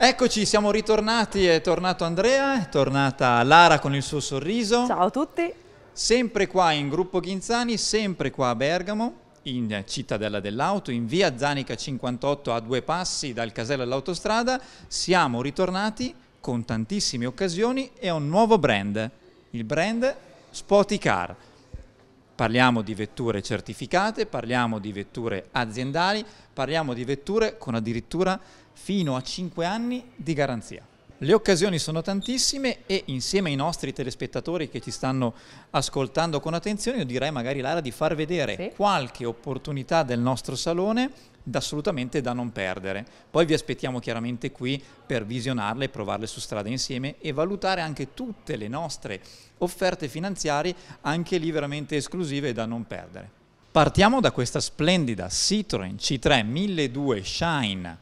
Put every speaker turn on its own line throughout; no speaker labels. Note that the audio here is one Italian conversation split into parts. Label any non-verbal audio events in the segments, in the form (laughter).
Eccoci, siamo ritornati, è tornato Andrea, è tornata Lara con il suo sorriso. Ciao a tutti. Sempre qua in Gruppo Ghinzani, sempre qua a Bergamo, in Cittadella dell'Auto, in via Zanica 58 a due passi dal casello dell'autostrada. Siamo ritornati con tantissime occasioni e un nuovo brand, il brand Spoticar. Parliamo di vetture certificate, parliamo di vetture aziendali, parliamo di vetture con addirittura fino a 5 anni di garanzia. Le occasioni sono tantissime e insieme ai nostri telespettatori che ci stanno ascoltando con attenzione, io direi magari Lara di far vedere sì. qualche opportunità del nostro salone da assolutamente da non perdere. Poi vi aspettiamo chiaramente qui per visionarle, provarle su strada insieme e valutare anche tutte le nostre offerte finanziarie, anche lì veramente esclusive da non perdere. Partiamo da questa splendida Citroen C3 1200 Shine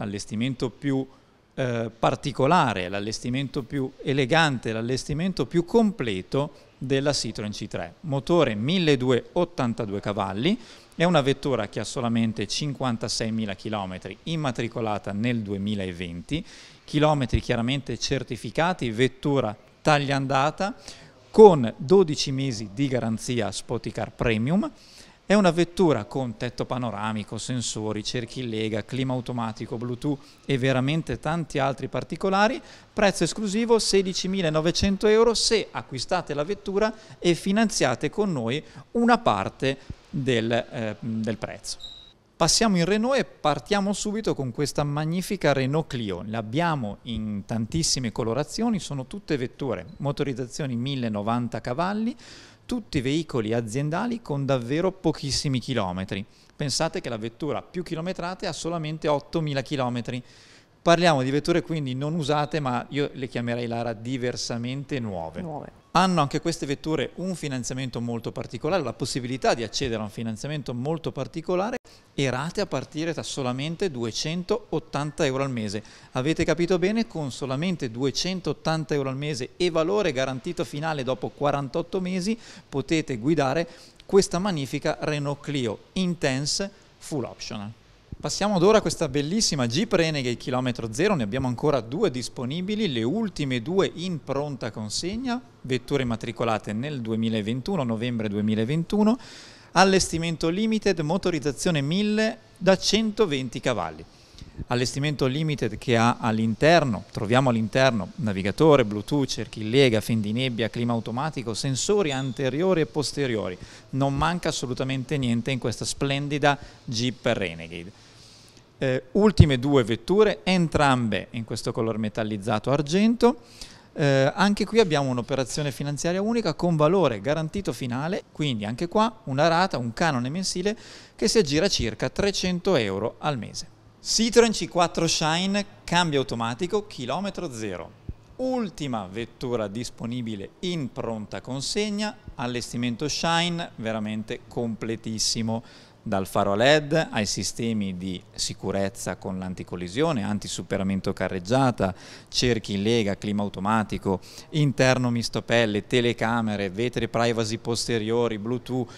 l'allestimento più eh, particolare, l'allestimento più elegante, l'allestimento più completo della Citroen C3. Motore 1282 cavalli, è una vettura che ha solamente 56.000 km, immatricolata nel 2020, chilometri chiaramente certificati, vettura tagliandata, con 12 mesi di garanzia Spoticar Premium, è una vettura con tetto panoramico, sensori, cerchi in lega, clima automatico, Bluetooth e veramente tanti altri particolari. Prezzo esclusivo 16.900 euro se acquistate la vettura e finanziate con noi una parte del, eh, del prezzo. Passiamo in Renault e partiamo subito con questa magnifica Renault Clio. L'abbiamo in tantissime colorazioni, sono tutte vetture, motorizzazioni 1090 cavalli, tutti veicoli aziendali con davvero pochissimi chilometri. Pensate che la vettura più chilometrate ha solamente 8.000 chilometri. Parliamo di vetture quindi non usate, ma io le chiamerei Lara diversamente nuove. nuove. Hanno anche queste vetture un finanziamento molto particolare, la possibilità di accedere a un finanziamento molto particolare e rate a partire da solamente 280 euro al mese. Avete capito bene? Con solamente 280 euro al mese e valore garantito finale dopo 48 mesi potete guidare questa magnifica Renault Clio Intense Full Optional. Passiamo ad ora questa bellissima Jeep Renegade chilometro zero, ne abbiamo ancora due disponibili, le ultime due in pronta consegna, vetture immatricolate nel 2021, novembre 2021, allestimento limited, motorizzazione 1000 da 120 cavalli. Allestimento limited che ha all'interno, troviamo all'interno navigatore, bluetooth, cerchilega, fendinebbia, clima automatico, sensori anteriori e posteriori. Non manca assolutamente niente in questa splendida Jeep Renegade eh, ultime due vetture, entrambe in questo colore metallizzato argento. Eh, anche qui abbiamo un'operazione finanziaria unica con valore garantito finale, quindi anche qua una rata, un canone mensile che si aggira circa 300 euro al mese. Citroen C4 Shine, cambio automatico, chilometro zero. Ultima vettura disponibile in pronta consegna, allestimento Shine veramente completissimo dal faro LED ai sistemi di sicurezza con l'anticollisione, antisuperamento carreggiata, cerchi in lega, clima automatico, interno misto pelle, telecamere, vetri privacy posteriori, bluetooth.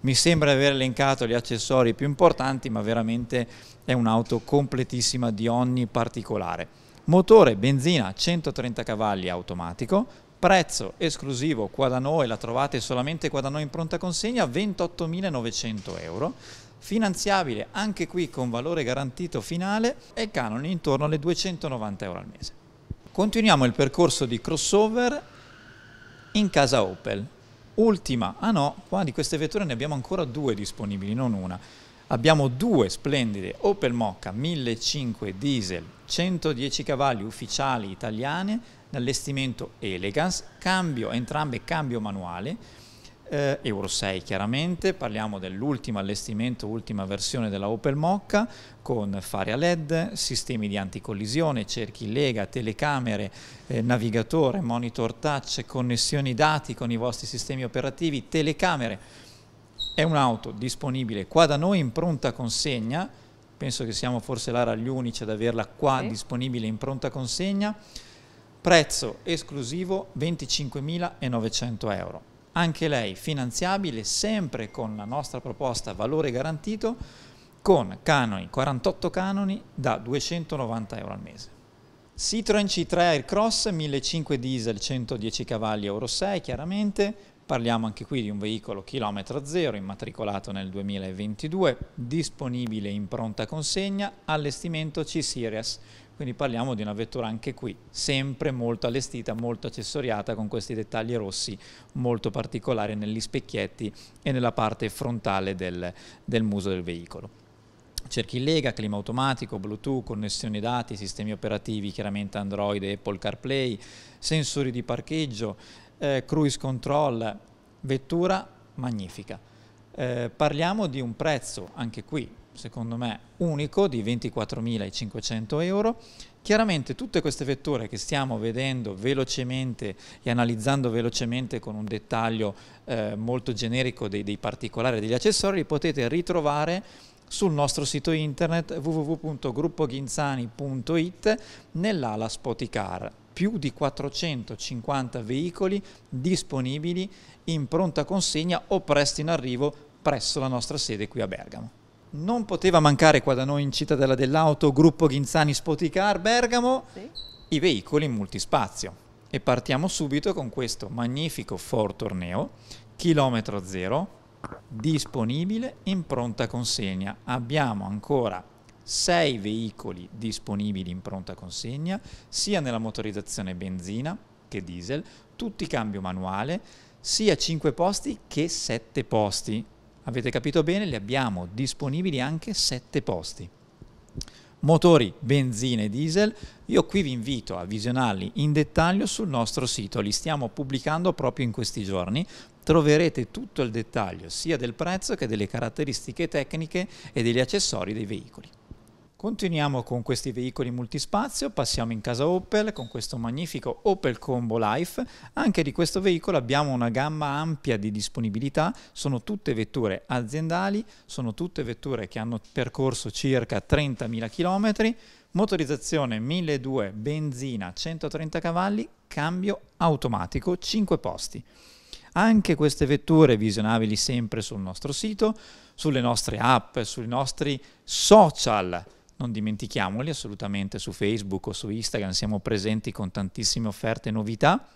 Mi sembra di aver elencato gli accessori più importanti, ma veramente è un'auto completissima di ogni particolare. Motore benzina 130 cavalli automatico, prezzo esclusivo qua da noi, la trovate solamente qua da noi in pronta consegna, 28.900 euro, finanziabile anche qui con valore garantito finale e canone intorno alle 290 euro al mese. Continuiamo il percorso di crossover in casa Opel. Ultima, ah no, qua di queste vetture ne abbiamo ancora due disponibili, non una. Abbiamo due splendide Opel Mocca 1.5 diesel, 110 cavalli ufficiali italiane, l'allestimento Elegance, cambio, entrambe cambio manuale, eh, Euro 6 chiaramente, parliamo dell'ultimo allestimento, ultima versione della Opel Mocca con fare a LED, sistemi di anticollisione, cerchi lega, telecamere, eh, navigatore, monitor touch, connessioni dati con i vostri sistemi operativi, telecamere. È un'auto disponibile qua da noi in pronta consegna, penso che siamo forse l'ara gli unici ad averla qua sì. disponibile in pronta consegna prezzo esclusivo 25.900 euro. Anche lei finanziabile sempre con la nostra proposta valore garantito con canoni, 48 canoni da 290 euro al mese. Citroen C3 Aircross 1.500 diesel 110 cavalli Euro 6 chiaramente Parliamo anche qui di un veicolo chilometro zero, immatricolato nel 2022, disponibile in pronta consegna, allestimento C-Series. Quindi parliamo di una vettura anche qui, sempre molto allestita, molto accessoriata, con questi dettagli rossi molto particolari negli specchietti e nella parte frontale del, del muso del veicolo cerchi in lega, clima automatico, bluetooth, connessioni dati, sistemi operativi chiaramente Android e Apple CarPlay, sensori di parcheggio, eh, cruise control, vettura magnifica. Eh, parliamo di un prezzo, anche qui secondo me unico, di 24.500 euro. Chiaramente tutte queste vetture che stiamo vedendo velocemente e analizzando velocemente con un dettaglio eh, molto generico dei, dei particolari degli accessori li potete ritrovare sul nostro sito internet www.gruppoghinzani.it nell'ala Spoticar più di 450 veicoli disponibili in pronta consegna o presto in arrivo presso la nostra sede qui a Bergamo. Non poteva mancare qua da noi in Cittadella dell'Auto, gruppo Ghinzani Spoticar Bergamo, sì. i veicoli in multispazio. E partiamo subito con questo magnifico Ford Torneo, chilometro zero, disponibile in pronta consegna. Abbiamo ancora 6 veicoli disponibili in pronta consegna, sia nella motorizzazione benzina che diesel, tutti cambio manuale, sia 5 posti che 7 posti. Avete capito bene? Li abbiamo disponibili anche 7 posti motori benzina e diesel, io qui vi invito a visionarli in dettaglio sul nostro sito, li stiamo pubblicando proprio in questi giorni, troverete tutto il dettaglio sia del prezzo che delle caratteristiche tecniche e degli accessori dei veicoli. Continuiamo con questi veicoli multispazio, passiamo in casa Opel con questo magnifico Opel Combo Life. Anche di questo veicolo abbiamo una gamma ampia di disponibilità, sono tutte vetture aziendali, sono tutte vetture che hanno percorso circa 30.000 km, motorizzazione 1.200, benzina 130 cavalli, cambio automatico, 5 posti. Anche queste vetture visionabili sempre sul nostro sito, sulle nostre app, sui nostri social non dimentichiamoli assolutamente su Facebook o su Instagram, siamo presenti con tantissime offerte e novità.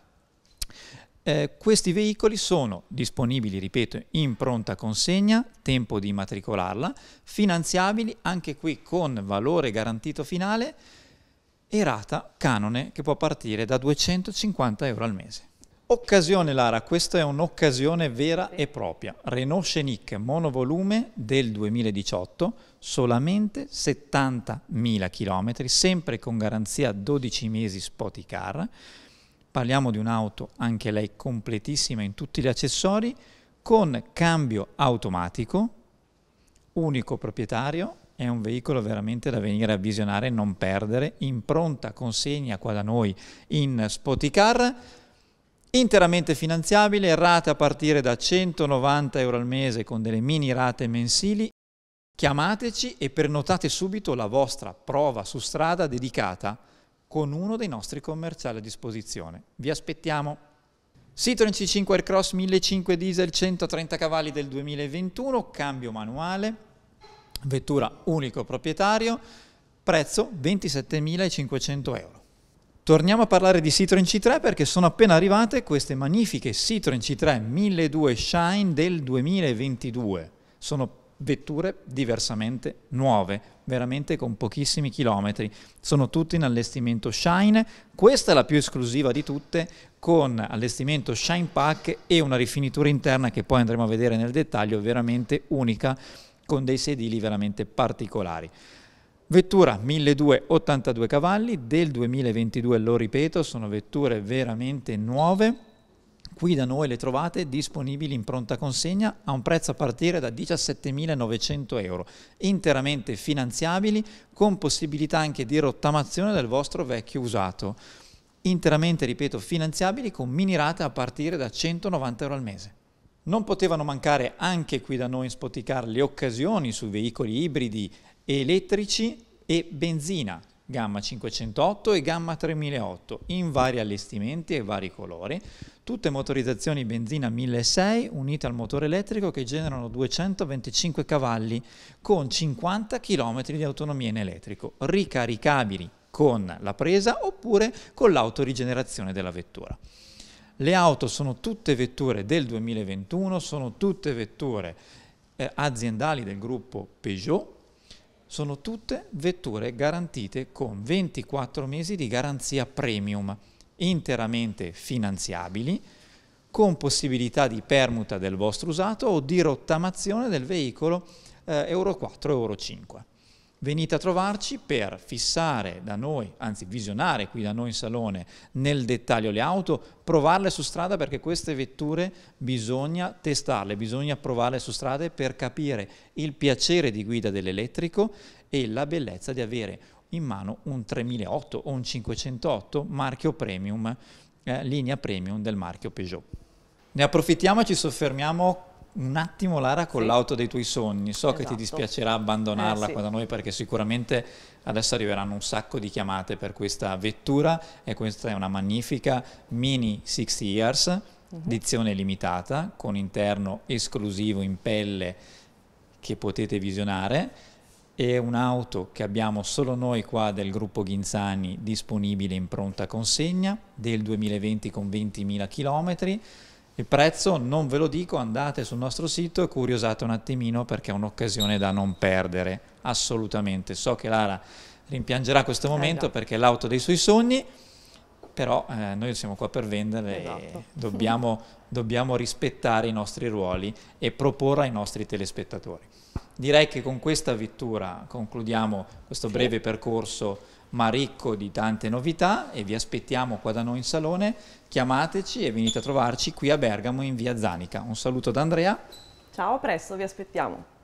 Eh, questi veicoli sono disponibili, ripeto, in pronta consegna, tempo di immatricolarla, finanziabili anche qui con valore garantito finale e rata canone che può partire da 250 euro al mese. Occasione Lara, questa è un'occasione vera sì. e propria. Renault Scenic monovolume del 2018, solamente 70.000 km, sempre con garanzia 12 mesi Spoticar. Parliamo di un'auto anche lei completissima in tutti gli accessori con cambio automatico, unico proprietario, è un veicolo veramente da venire a visionare e non perdere, in pronta consegna qua da noi in Spoticar interamente finanziabile, rate a partire da 190 euro al mese con delle mini rate mensili. Chiamateci e pernotate subito la vostra prova su strada dedicata con uno dei nostri commerciali a disposizione. Vi aspettiamo! Citroen C5 Aircross 1.5 diesel 130 cavalli del 2021, cambio manuale, vettura unico proprietario, prezzo 27.500 euro. Torniamo a parlare di Citroen C3 perché sono appena arrivate queste magnifiche Citroen C3 1200 Shine del 2022. Sono vetture diversamente nuove, veramente con pochissimi chilometri. Sono tutte in allestimento Shine, questa è la più esclusiva di tutte con allestimento Shine Pack e una rifinitura interna che poi andremo a vedere nel dettaglio, veramente unica con dei sedili veramente particolari. Vettura 1282 cavalli del 2022, lo ripeto, sono vetture veramente nuove. Qui da noi le trovate disponibili in pronta consegna a un prezzo a partire da 17.900 euro, interamente finanziabili con possibilità anche di rottamazione del vostro vecchio usato. Interamente, ripeto, finanziabili con mini rate a partire da 190 euro al mese. Non potevano mancare anche qui da noi in Spoticar le occasioni su veicoli ibridi elettrici e benzina, gamma 508 e gamma 3008, in vari allestimenti e vari colori, tutte motorizzazioni benzina 1006 unite al motore elettrico che generano 225 cavalli con 50 km di autonomia in elettrico, ricaricabili con la presa oppure con l'autorigenerazione della vettura. Le auto sono tutte vetture del 2021, sono tutte vetture eh, aziendali del gruppo Peugeot sono tutte vetture garantite con 24 mesi di garanzia premium, interamente finanziabili, con possibilità di permuta del vostro usato o di rottamazione del veicolo eh, Euro 4 Euro 5 venite a trovarci per fissare da noi, anzi visionare qui da noi in salone nel dettaglio le auto, provarle su strada perché queste vetture bisogna testarle, bisogna provarle su strada per capire il piacere di guida dell'elettrico e la bellezza di avere in mano un 3008 o un 508 marchio premium, eh, linea premium del marchio Peugeot. Ne approfittiamo e ci soffermiamo un attimo Lara con sì. l'auto dei tuoi sogni. So esatto. che ti esatto. dispiacerà abbandonarla eh, sì. qua da noi perché sicuramente adesso arriveranno un sacco di chiamate per questa vettura e questa è una magnifica mini 60 years, uh-huh. edizione limitata con interno esclusivo in pelle che potete visionare. È un'auto che abbiamo solo noi qua del gruppo Ghinzani disponibile in pronta consegna del 2020 con 20.000 km il prezzo non ve lo dico, andate sul nostro sito e curiosate un attimino perché è un'occasione da non perdere, assolutamente. So che Lara rimpiangerà questo eh, momento eh, perché è l'auto dei suoi sogni, però eh, noi siamo qua per vendere esatto. e (laughs) dobbiamo, dobbiamo rispettare i nostri ruoli e proporre ai nostri telespettatori. Direi che con questa vettura concludiamo questo breve percorso ma ricco di tante novità e vi aspettiamo qua da noi in salone, chiamateci e venite a trovarci qui a Bergamo in via Zanica. Un saluto da Andrea. Ciao, a presto, vi aspettiamo.